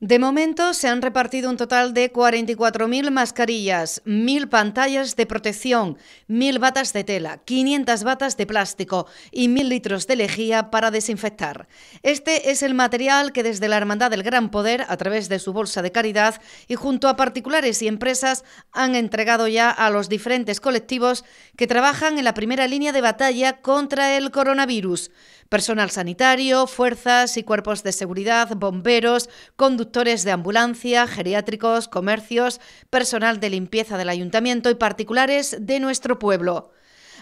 De momento se han repartido un total de 44.000 mascarillas, 1.000 pantallas de protección, 1.000 batas de tela, 500 batas de plástico y 1.000 litros de lejía para desinfectar. Este es el material que desde la Hermandad del Gran Poder, a través de su bolsa de caridad y junto a particulares y empresas, han entregado ya a los diferentes colectivos que trabajan en la primera línea de batalla contra el coronavirus. Personal sanitario, fuerzas y cuerpos de seguridad, bomberos, conductores, de ambulancia, geriátricos, comercios, personal de limpieza del ayuntamiento y particulares de nuestro pueblo.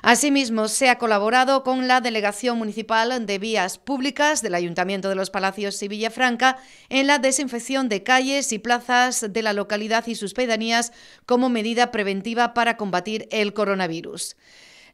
Asimismo, se ha colaborado con la Delegación Municipal de Vías Públicas del Ayuntamiento de los Palacios y Villafranca en la desinfección de calles y plazas de la localidad y sus pedanías como medida preventiva para combatir el coronavirus.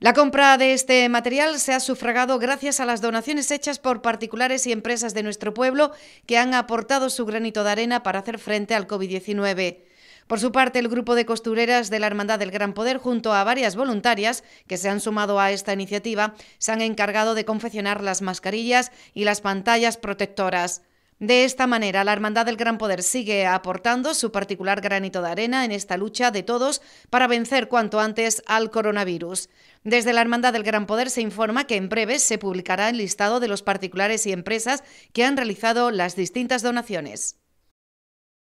La compra de este material se ha sufragado gracias a las donaciones hechas por particulares y empresas de nuestro pueblo que han aportado su granito de arena para hacer frente al COVID-19. Por su parte, el grupo de costureras de la Hermandad del Gran Poder, junto a varias voluntarias que se han sumado a esta iniciativa, se han encargado de confeccionar las mascarillas y las pantallas protectoras. De esta manera, la Hermandad del Gran Poder sigue aportando su particular granito de arena en esta lucha de todos para vencer cuanto antes al coronavirus. Desde la Hermandad del Gran Poder se informa que en breve se publicará el listado de los particulares y empresas que han realizado las distintas donaciones.